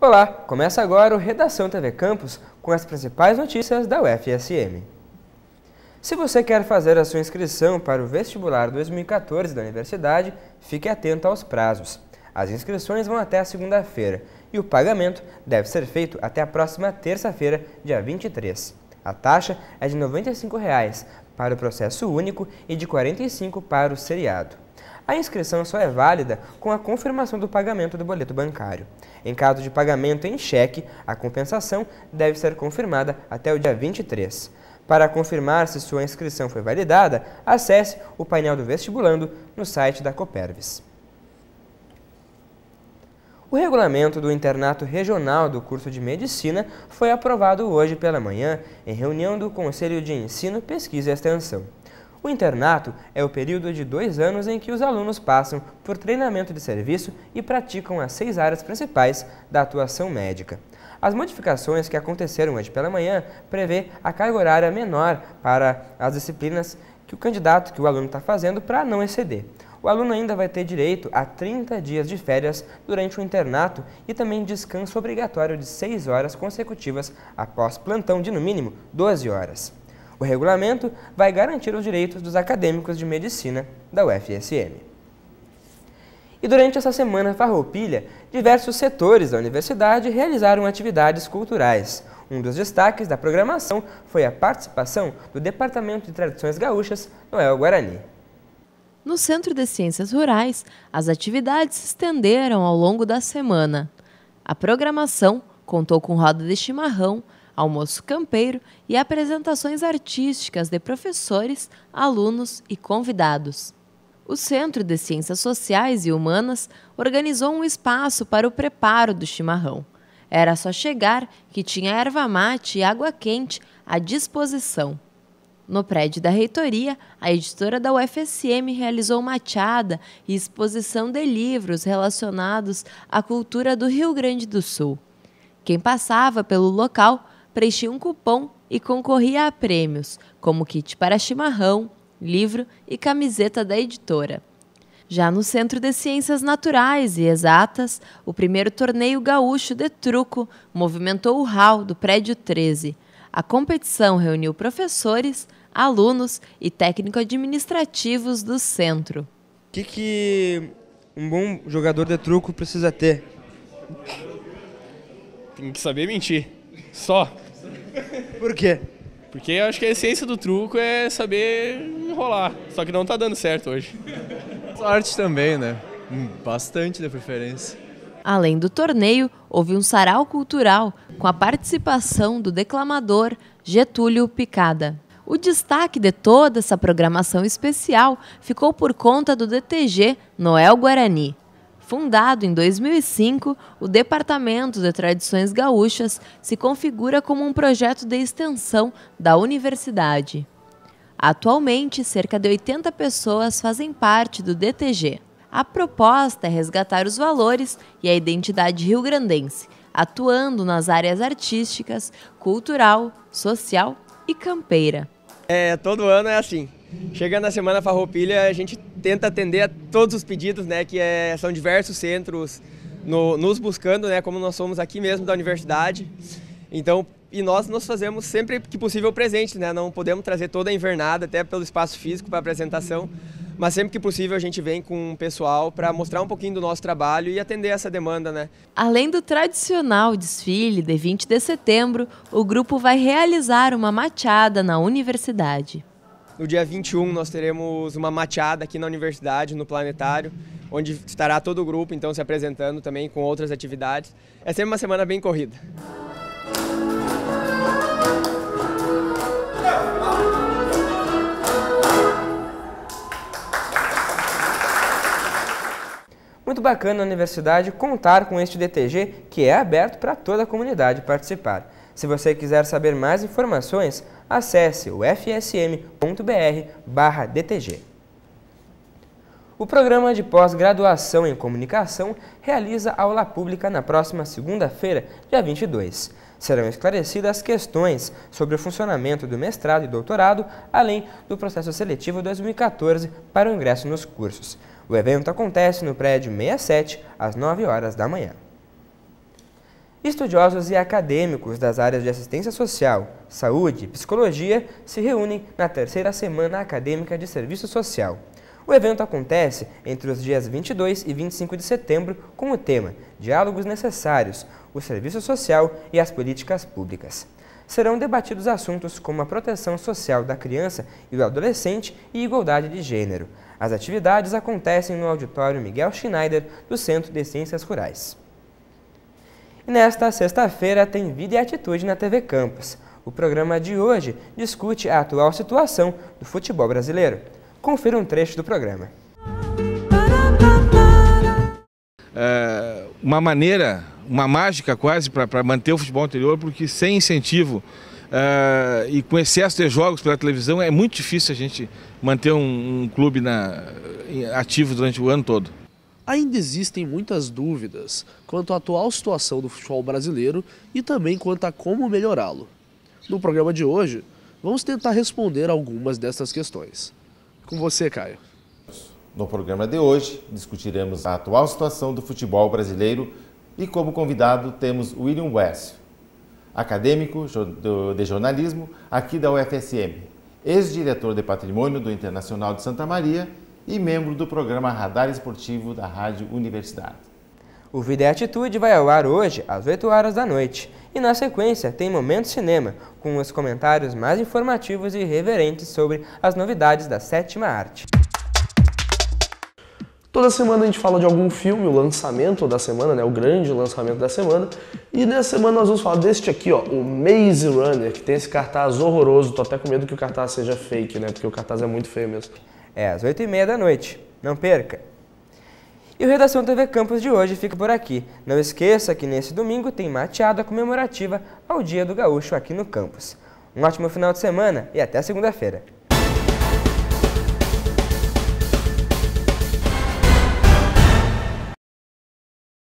Olá, começa agora o Redação TV Campus com as principais notícias da UFSM. Se você quer fazer a sua inscrição para o vestibular 2014 da universidade, fique atento aos prazos. As inscrições vão até a segunda-feira e o pagamento deve ser feito até a próxima terça-feira, dia 23. A taxa é de R$ 95 reais para o processo único e de R$ 45 para o seriado. A inscrição só é válida com a confirmação do pagamento do boleto bancário. Em caso de pagamento em cheque, a compensação deve ser confirmada até o dia 23. Para confirmar se sua inscrição foi validada, acesse o painel do vestibulando no site da Copervis. O regulamento do internato regional do curso de medicina foi aprovado hoje pela manhã em reunião do Conselho de Ensino, Pesquisa e Extensão. O internato é o período de dois anos em que os alunos passam por treinamento de serviço e praticam as seis áreas principais da atuação médica. As modificações que aconteceram hoje pela manhã prevê a carga horária menor para as disciplinas que o candidato, que o aluno está fazendo, para não exceder. O aluno ainda vai ter direito a 30 dias de férias durante o internato e também descanso obrigatório de 6 horas consecutivas após plantão de, no mínimo, 12 horas. O regulamento vai garantir os direitos dos acadêmicos de medicina da UFSM. E durante essa semana farroupilha, diversos setores da universidade realizaram atividades culturais. Um dos destaques da programação foi a participação do Departamento de Tradições Gaúchas, Noel Guarani. No Centro de Ciências Rurais, as atividades se estenderam ao longo da semana. A programação contou com roda de chimarrão, almoço campeiro e apresentações artísticas de professores, alunos e convidados. O Centro de Ciências Sociais e Humanas organizou um espaço para o preparo do chimarrão. Era só chegar que tinha erva mate e água quente à disposição. No prédio da reitoria, a editora da UFSM realizou chada e exposição de livros relacionados à cultura do Rio Grande do Sul. Quem passava pelo local preenchia um cupom e concorria a prêmios, como kit para chimarrão, livro e camiseta da editora. Já no Centro de Ciências Naturais e Exatas, o primeiro torneio gaúcho de truco movimentou o hall do prédio 13. A competição reuniu professores, alunos e técnico-administrativos do centro. O que, que um bom jogador de truco precisa ter? Tem que saber mentir. Só. Por quê? Porque eu acho que a essência do truco é saber enrolar. Só que não tá dando certo hoje. Sorte também, né? Hum, bastante da preferência. Além do torneio, houve um sarau cultural com a participação do declamador Getúlio Picada. O destaque de toda essa programação especial ficou por conta do DTG Noel Guarani, Fundado em 2005, o Departamento de Tradições Gaúchas se configura como um projeto de extensão da universidade. Atualmente, cerca de 80 pessoas fazem parte do DTG. A proposta é resgatar os valores e a identidade rio-grandense, atuando nas áreas artísticas, cultural, social e campeira. É, todo ano é assim. Chegando na Semana Farroupilha, a gente tenta atender a todos os pedidos, né, que é, são diversos centros no, nos buscando, né, como nós somos aqui mesmo da universidade. Então, e nós nos fazemos sempre que possível presente, né? Não podemos trazer toda a invernada até pelo espaço físico para apresentação, mas sempre que possível a gente vem com o pessoal para mostrar um pouquinho do nosso trabalho e atender essa demanda, né? Além do tradicional desfile de 20 de setembro, o grupo vai realizar uma machada na universidade. No dia 21 nós teremos uma mateada aqui na universidade, no planetário, onde estará todo o grupo então se apresentando também com outras atividades. É sempre uma semana bem corrida. Muito bacana a universidade contar com este DTG que é aberto para toda a comunidade participar. Se você quiser saber mais informações, acesse o fsm.br/dtg. O programa de pós-graduação em comunicação realiza aula pública na próxima segunda-feira, dia 22. Serão esclarecidas questões sobre o funcionamento do mestrado e doutorado, além do processo seletivo 2014 para o ingresso nos cursos. O evento acontece no prédio 67, às 9 horas da manhã. Estudiosos e acadêmicos das áreas de assistência social, saúde e psicologia se reúnem na terceira Semana Acadêmica de Serviço Social. O evento acontece entre os dias 22 e 25 de setembro com o tema Diálogos Necessários, o Serviço Social e as Políticas Públicas. Serão debatidos assuntos como a proteção social da criança e do adolescente e igualdade de gênero. As atividades acontecem no auditório Miguel Schneider, do Centro de Ciências Rurais. E nesta sexta-feira tem Vida e Atitude na TV Campus. O programa de hoje discute a atual situação do futebol brasileiro. Confira um trecho do programa. É uma maneira, uma mágica quase para manter o futebol anterior, porque sem incentivo é, e com excesso de jogos pela televisão é muito difícil a gente manter um, um clube na, ativo durante o ano todo ainda existem muitas dúvidas quanto à atual situação do futebol brasileiro e também quanto a como melhorá-lo. No programa de hoje, vamos tentar responder algumas dessas questões. Com você, Caio. No programa de hoje, discutiremos a atual situação do futebol brasileiro e, como convidado, temos William West, acadêmico de jornalismo aqui da UFSM, ex-diretor de patrimônio do Internacional de Santa Maria e membro do programa Radar Esportivo da Rádio Universidade. O Vida e é Atitude vai ao ar hoje, às 8 horas da noite, e na sequência tem Momento Cinema, com os comentários mais informativos e reverentes sobre as novidades da sétima arte. Toda semana a gente fala de algum filme, o lançamento da semana, né, o grande lançamento da semana. E nessa semana nós vamos falar deste aqui, ó, o Maze Runner, que tem esse cartaz horroroso. Tô até com medo que o cartaz seja fake, né, porque o cartaz é muito feio mesmo. É, às 8h30 da noite. Não perca! E o Redação TV Campus de hoje fica por aqui. Não esqueça que nesse domingo tem mateada comemorativa ao Dia do Gaúcho aqui no campus. Um ótimo final de semana e até segunda-feira!